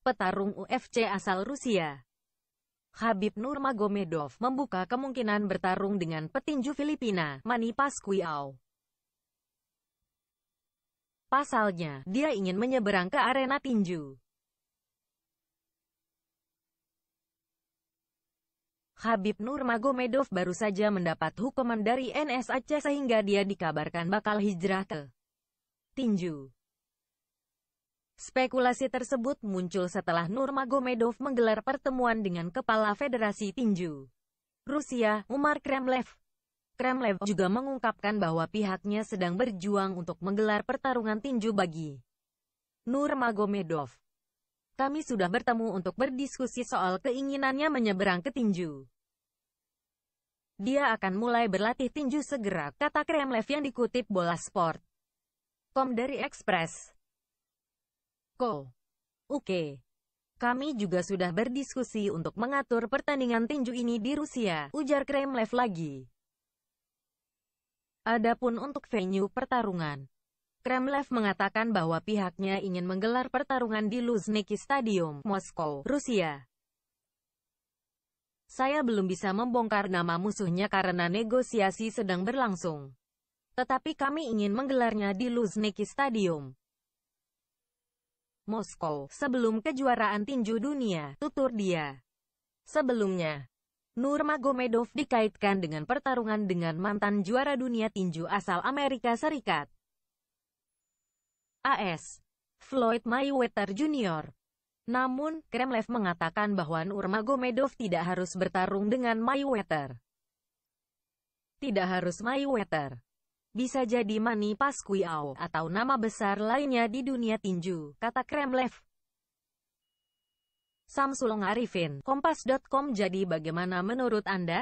Petarung UFC asal Rusia Habib Nurmagomedov membuka kemungkinan bertarung dengan petinju Filipina, Manny Pacquiao. Pasalnya, dia ingin menyeberang ke arena tinju. Habib Nurmagomedov baru saja mendapat hukuman dari NSAC sehingga dia dikabarkan bakal hijrah ke tinju. Spekulasi tersebut muncul setelah Nurmagomedov menggelar pertemuan dengan Kepala Federasi Tinju Rusia, Umar Kremlev. Kremlev juga mengungkapkan bahwa pihaknya sedang berjuang untuk menggelar pertarungan tinju bagi Nurmagomedov. Kami sudah bertemu untuk berdiskusi soal keinginannya menyeberang ke tinju. Dia akan mulai berlatih tinju segera, kata Kremlev yang dikutip bola sport. Kom dari Express. Ko. Oke. Kami juga sudah berdiskusi untuk mengatur pertandingan tinju ini di Rusia, ujar Kremlev lagi. Adapun untuk venue pertarungan, Kremlev mengatakan bahwa pihaknya ingin menggelar pertarungan di Luzhniki Stadium, Moskow, Rusia. Saya belum bisa membongkar nama musuhnya karena negosiasi sedang berlangsung. Tetapi kami ingin menggelarnya di Luzhniki Stadium. Moskow, sebelum kejuaraan tinju dunia, tutur dia. Sebelumnya, Nurmagomedov dikaitkan dengan pertarungan dengan mantan juara dunia tinju asal Amerika Serikat. AS Floyd Mayweather Jr. Namun, Kremlev mengatakan bahwa Nurmagomedov tidak harus bertarung dengan Mayweather. Tidak harus Mayweather. Bisa jadi Manny Pacquiao atau nama besar lainnya di dunia tinju, kata Kremlev. Samsulong Arifin, Kompas.com Jadi bagaimana menurut Anda?